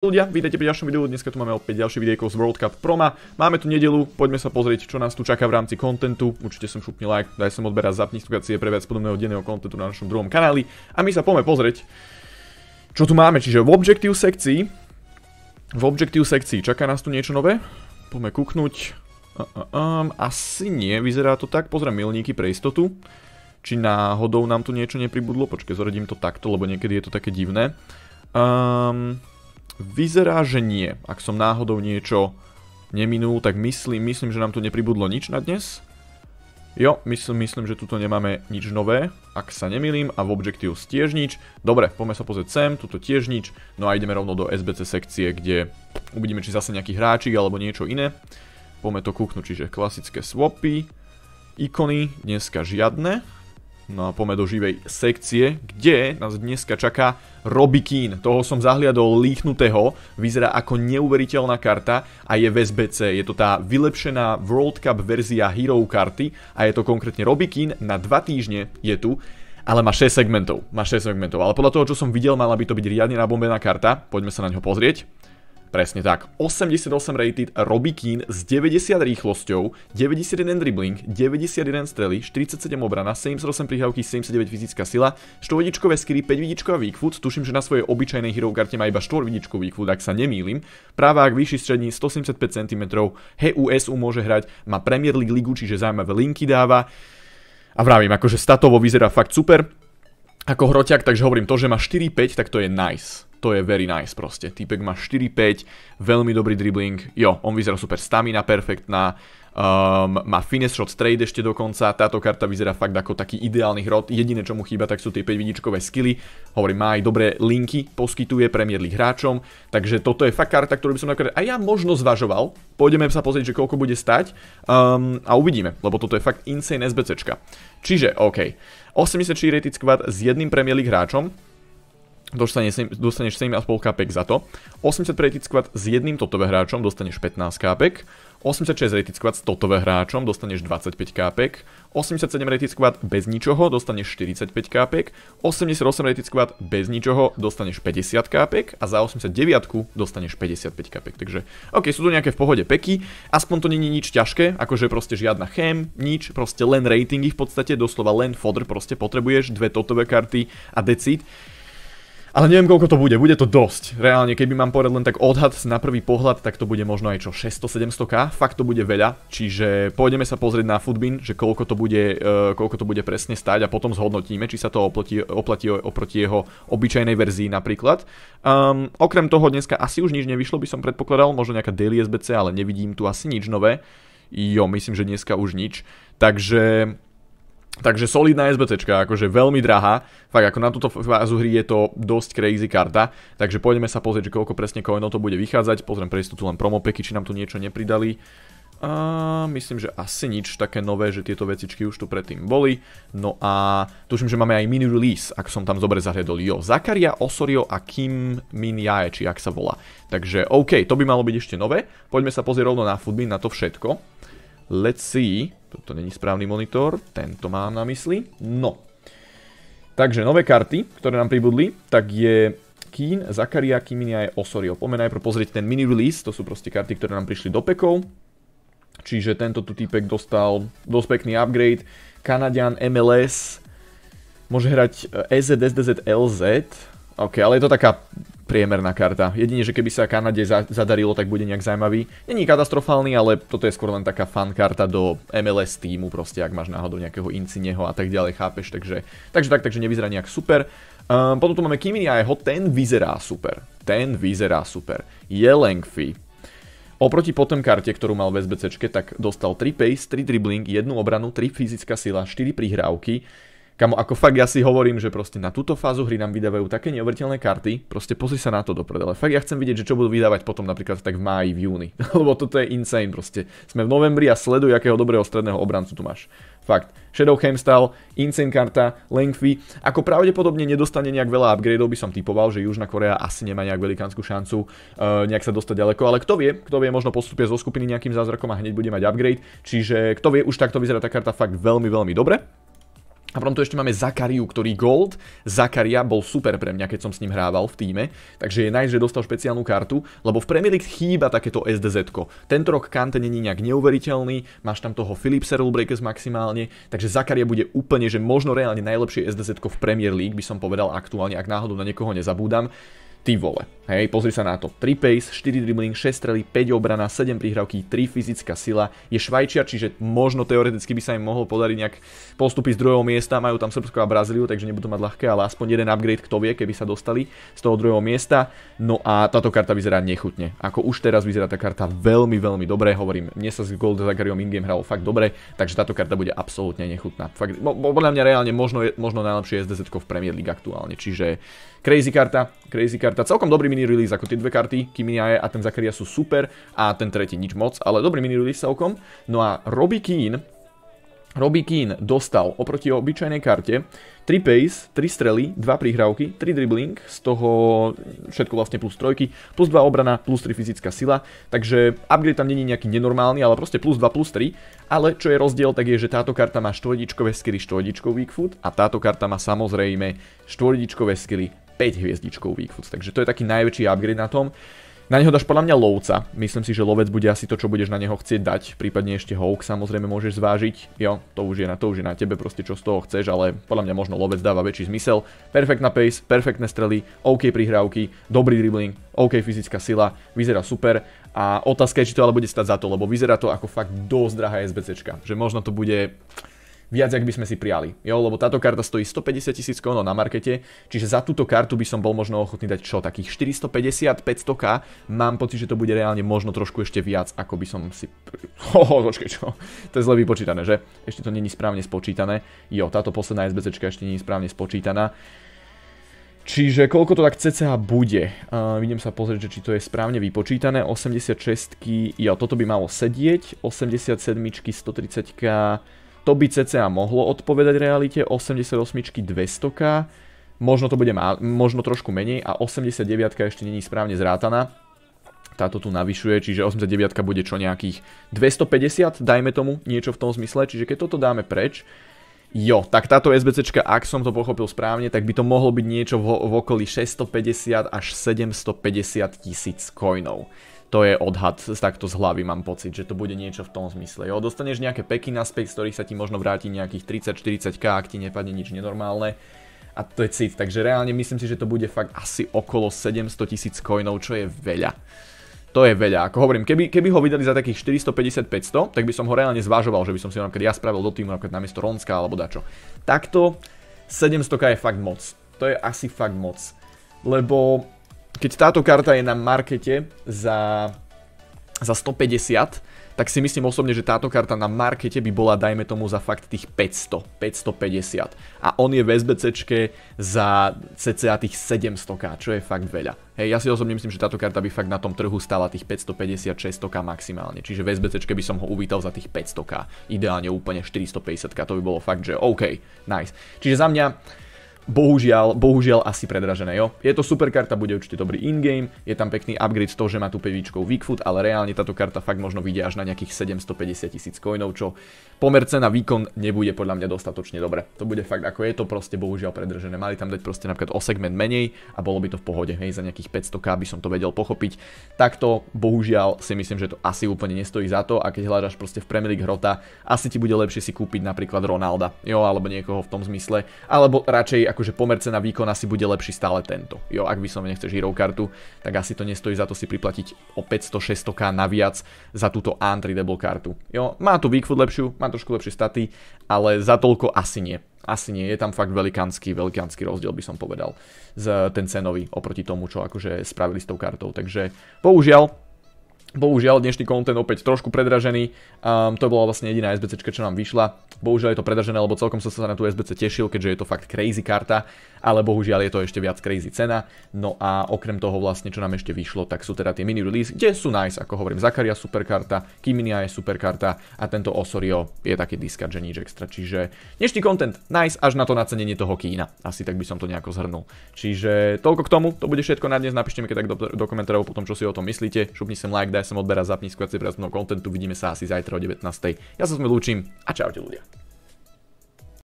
ľudia, vítajte pri ďalšom videu, dneska tu máme opäť ďalší videjko z World Cup Proma. Máme tu nedelu, poďme sa pozrieť, čo nás tu čaká v rámci kontentu. Určite som šupni like, daj som odberať, zapni stukácie pre viac podobného denného kontentu na našom druhom kanáli. A my sa poďme pozrieť, čo tu máme, čiže v objektív sekcii. V objektív sekcii čaká nás tu niečo nové? Poďme kúknuť. asi nie, vyzerá to tak, pozriem milníky pre istotu. Či náhodou nám tu niečo nepribudlo, počkej, zoradím to takto, lebo niekedy je to také divné. Vyzerá, že nie. Ak som náhodou niečo neminul, tak myslím, myslím, že nám tu nepribudlo nič na dnes. Jo, myslím, myslím, že tuto nemáme nič nové, ak sa nemilím, a v Objectives tiež nič. Dobre, poďme sa pozrieť sem, tuto tiež nič, no a ideme rovno do SBC sekcie, kde uvidíme, či zase nejaký hráčik alebo niečo iné. Poďme to kúknuť, čiže klasické swapy, ikony, dneska žiadne, No a poďme do živej sekcie, kde nás dneska čaká Robby Keane. Toho som zahliadol líchnutého, vyzerá ako neuveriteľná karta a je v SBC. Je to tá vylepšená World Cup verzia Hero karty a je to konkrétne Robby Keane, na 2 týždne je tu ale má 6 segmentov, má 6 segmentov, ale podľa toho, čo som videl, mala by to byť riadne nabombená karta, poďme sa na ňo pozrieť. Presne tak. 88 rated Robby Keane s 90 rýchlosťou, 91 dribbling, 91 strely, 47 obrana, 78 prihrávky, 79 fyzická sila, 4 vidičkové skry, 5 vidičková weakfoot, tuším, že na svojej obyčajnej hero karte má iba 4 vidičkovú weakfoot, ak sa nemýlim. Právák vyšší strední 175 cm, HUSU môže hrať, má Premier League ligu, čiže zaujímavé linky dáva. A vravím, akože statovo vyzerá fakt super ako hroťak, takže hovorím to, že má 4-5, tak to je nice. To je very nice proste. Týpek má 4-5, veľmi dobrý dribbling. Jo, on vyzerá super, stamina perfektná, Um, má Finesse Shot Trade ešte dokonca, táto karta vyzerá fakt ako taký ideálny hrot, jediné čo mu chýba tak sú tie 5 vidičkové skily, hovorím má aj dobré linky, poskytuje Premier hráčom, takže toto je fakt karta, ktorú by som napríklad aj ja možno zvažoval, pôjdeme sa pozrieť, že koľko bude stať um, a uvidíme, lebo toto je fakt insane SBCčka. Čiže, OK, 84 rated squad s jedným Premier hráčom, dostaneš 7,5 kapek za to. 80 pre rated squad s jedným totové hráčom dostaneš 15 kapek. 86 rated squad s totové hráčom dostaneš 25 kapek. 87 rated squad bez ničoho dostaneš 45 kapek. 88 rated squad bez ničoho dostaneš 50 kapek a za 89 dostaneš 55 kapek. Takže ok, sú tu nejaké v pohode peky, aspoň to není nič ťažké, akože proste žiadna chem, nič, proste len ratingy v podstate, doslova len fodr, proste potrebuješ dve totové karty a decid. Ale neviem, koľko to bude. Bude to dosť. Reálne, keby mám povedať len tak odhad na prvý pohľad, tak to bude možno aj čo 600-700k. Fakt to bude veľa. Čiže pôjdeme sa pozrieť na Foodbin, že koľko to bude, uh, koľko to bude presne stať a potom zhodnotíme, či sa to oplatí, oplatí oproti jeho obyčajnej verzii napríklad. Um, okrem toho dneska asi už nič nevyšlo, by som predpokladal. Možno nejaká daily SBC, ale nevidím tu asi nič nové. Jo, myslím, že dneska už nič. Takže Takže solidná SBC, akože veľmi drahá, fakt ako na túto fázu hry je to dosť crazy karta, takže poďme sa pozrieť, že koľko presne coinov to bude vychádzať, pozriem pre istotu len promopeky, či nám tu niečo nepridali. A myslím, že asi nič také nové, že tieto vecičky už tu predtým boli. No a tuším, že máme aj mini release, ak som tam dobre zahľadol. Jo, Zakaria, Osorio a Kim Min Jae, či ak sa volá. Takže OK, to by malo byť ešte nové. Poďme sa pozrieť rovno na Foodbin, na to všetko. Let's see. Toto není správny monitor, tento mám na mysli. No. Takže nové karty, ktoré nám pribudli, tak je Keen, Zakaria, a je Osorio. Poďme najprv pozrieť ten mini-release, to sú proste karty, ktoré nám prišli do pekov. Čiže tento tu týpek dostal dosť pekný upgrade. Kanadian MLS môže hrať EZ, eh, e SDZ, LZ. OK, ale je to taká priemerná karta. Jedine, že keby sa Kanade za zadarilo, tak bude nejak zaujímavý. Není katastrofálny, ale toto je skôr len taká fan karta do MLS týmu, proste ak máš náhodou nejakého incineho a tak ďalej, chápeš, takže, takže tak, takže nevyzerá nejak super. Um, potom tu máme Kimini a jeho, ten vyzerá super. Ten vyzerá super. Je lengthy, Oproti potom karte, ktorú mal v SBCčke, tak dostal 3 pace, 3 dribbling, 1 obranu, 3 fyzická sila, 4 prihrávky, Kamo, ako fakt ja si hovorím, že proste na túto fázu hry nám vydávajú také neuveriteľné karty, proste pozri sa na to do prdele. Fakt ja chcem vidieť, že čo budú vydávať potom napríklad tak v máji, v júni. Lebo toto je insane proste. Sme v novembri a sleduj, akého dobrého stredného obrancu tu máš. Fakt. Shadow Hemstall, Insane karta, Lengthy. Ako pravdepodobne nedostane nejak veľa upgradeov, by som typoval, že Južná Korea asi nemá nejak velikánsku šancu eh, nejak sa dostať ďaleko, ale kto vie, kto vie, možno postupie zo skupiny nejakým zázrakom a hneď bude mať upgrade. Čiže kto vie, už takto vyzerá tá karta fakt veľmi, veľmi dobre. A potom tu ešte máme Zakariu, ktorý Gold. Zakaria bol super pre mňa, keď som s ním hrával v týme, takže je nice, že dostal špeciálnu kartu, lebo v Premier League chýba takéto SDZ. -ko. Tento rok Kante není nejak neuveriteľný, máš tam toho Philip Breakers maximálne, takže Zakaria bude úplne, že možno reálne najlepšie SDZ v Premier League, by som povedal aktuálne, ak náhodou na niekoho nezabúdam. Ty vole. Hej, pozri sa na to. 3 pace, 4 dribbling, 6 strely, 5 obrana, 7 prihrávky, 3 fyzická sila. Je Švajčiar, čiže možno teoreticky by sa im mohol podariť nejak postupy z druhého miesta. Majú tam Srbsko a Brazíliu, takže nebudú mať ľahké, ale aspoň jeden upgrade, kto vie, keby sa dostali z toho druhého miesta. No a táto karta vyzerá nechutne. Ako už teraz vyzerá tá karta veľmi, veľmi dobre. Hovorím, mne sa s Gold Zagariom in-game hralo fakt dobre, takže táto karta bude absolútne nechutná. Fakt, podľa mňa reálne možno, možno najlepšie SDZ v Premier League aktuálne. Čiže crazy karta, crazy karta karta. Celkom dobrý mini release, ako tie dve karty, Kimiae a ten Zakaria sú super a ten tretí nič moc, ale dobrý mini release celkom. No a Robby Keane, Robby Keane dostal oproti obyčajnej karte 3 pace, 3 strely, 2 prihrávky, 3 dribbling, z toho všetko vlastne plus 3, plus 2 obrana, plus 3 fyzická sila, takže upgrade tam není nejaký nenormálny, ale proste plus 2, plus 3, ale čo je rozdiel, tak je, že táto karta má štvoridičkové skilly 4. weak food a táto karta má samozrejme štvoridičkové skilly 5 hviezdičkov východ. Takže to je taký najväčší upgrade na tom. Na neho dáš podľa mňa lovca. Myslím si, že lovec bude asi to, čo budeš na neho chcieť dať. Prípadne ešte hawk samozrejme môžeš zvážiť. Jo, to už je na, to už je na tebe proste, čo z toho chceš, ale podľa mňa možno lovec dáva väčší zmysel. Perfektná pace, perfektné strely, OK prihrávky, dobrý dribbling, OK fyzická sila, vyzerá super. A otázka je, či to ale bude stať za to, lebo vyzerá to ako fakt dosť drahá SBCčka. Že možno to bude viac, ak by sme si prijali. Jo, lebo táto karta stojí 150 tisíc kono na markete, čiže za túto kartu by som bol možno ochotný dať čo, takých 450, 500k. Mám pocit, že to bude reálne možno trošku ešte viac, ako by som si... Hoho, počkej, čo? To je zle vypočítané, že? Ešte to není správne spočítané. Jo, táto posledná SBCčka ešte není správne spočítaná. Čiže koľko to tak cca bude? Vidím sa pozrieť, že či to je správne vypočítané. 86, jo, toto by malo sedieť. 87, 130, to by cca mohlo odpovedať realite, 88 200k, možno to bude možno trošku menej a 89 ešte není správne zrátaná. Táto tu navyšuje, čiže 89 bude čo nejakých 250, dajme tomu niečo v tom zmysle, čiže keď toto dáme preč, Jo, tak táto SBCčka, ak som to pochopil správne, tak by to mohlo byť niečo v, v okolí 650 až 750 tisíc coinov. To je odhad takto z hlavy, mám pocit, že to bude niečo v tom zmysle. Jo, dostaneš nejaké peky naspäť, z ktorých sa ti možno vráti nejakých 30-40k, ak ti nepadne nič nenormálne. A to je cit, takže reálne myslím si, že to bude fakt asi okolo 700 tisíc coinov, čo je veľa. To je veľa, ako hovorím, keby, keby ho vydali za takých 450-500, tak by som ho reálne zvážoval, že by som si ho napríklad ja spravil do týmu, napríklad namiesto Ronska alebo dačo. Takto 700k je fakt moc. To je asi fakt moc. Lebo keď táto karta je na markete za, za 150, tak si myslím osobne, že táto karta na markete by bola, dajme tomu, za fakt tých 500, 550. A on je v SBCčke za cca tých 700k, čo je fakt veľa. Hej, ja si osobne myslím, že táto karta by fakt na tom trhu stála tých 550, 600k maximálne. Čiže v SBCčke by som ho uvítal za tých 500k. Ideálne úplne 450k, to by bolo fakt, že OK, nice. Čiže za mňa bohužiaľ, bohužiaľ asi predražené, jo. Je to super karta, bude určite dobrý in-game, je tam pekný upgrade z toho, že má tu pevičkou Weakfoot, ale reálne táto karta fakt možno vyjde až na nejakých 750 tisíc coinov, čo pomer cena výkon nebude podľa mňa dostatočne dobre. To bude fakt ako je to proste bohužiaľ predražené. Mali tam dať proste napríklad o segment menej a bolo by to v pohode, hej, za nejakých 500k by som to vedel pochopiť. Takto bohužiaľ si myslím, že to asi úplne nestojí za to a keď hľadáš proste v Premier League hrota, asi ti bude lepšie si kúpiť napríklad Ronalda, jo, alebo niekoho v tom zmysle, alebo radšej akože pomer cena výkon asi bude lepší stále tento. Jo, ak som nechce hero kartu, tak asi to nestojí za to si priplatiť o 500-600k naviac za túto untradable kartu. Jo, má tu výkvod lepšiu, má trošku lepšie staty, ale za toľko asi nie. Asi nie, je tam fakt velikánsky, velikánsky rozdiel by som povedal, z, ten cenový oproti tomu, čo akože spravili s tou kartou. Takže bohužiaľ, Bohužiaľ, dnešný kontent opäť trošku predražený, um, to bola vlastne jediná SBC, čo nám vyšla. Bohužiaľ je to predražené, lebo celkom som sa na tú SBC tešil, keďže je to fakt crazy karta, ale bohužiaľ je to ešte viac crazy cena. No a okrem toho vlastne, čo nám ešte vyšlo, tak sú teda tie mini release, kde sú nice, ako hovorím, Zakaria super karta, Kiminia je super karta a tento Osorio je taký discard, že nič extra. Čiže dnešný kontent nice až na to nacenenie toho kína, asi tak by som to nejako zhrnul. Čiže toľko k tomu, to bude všetko na dnes, napíšte mi keď tak do, do komentárov potom, čo si o tom myslíte, šupni sem like, daj sem odbera, zapni skvěci prázdnou kontentu, vidíme sa asi zajtra o 19. Ja sa s vami lúčim a čaute ľudia.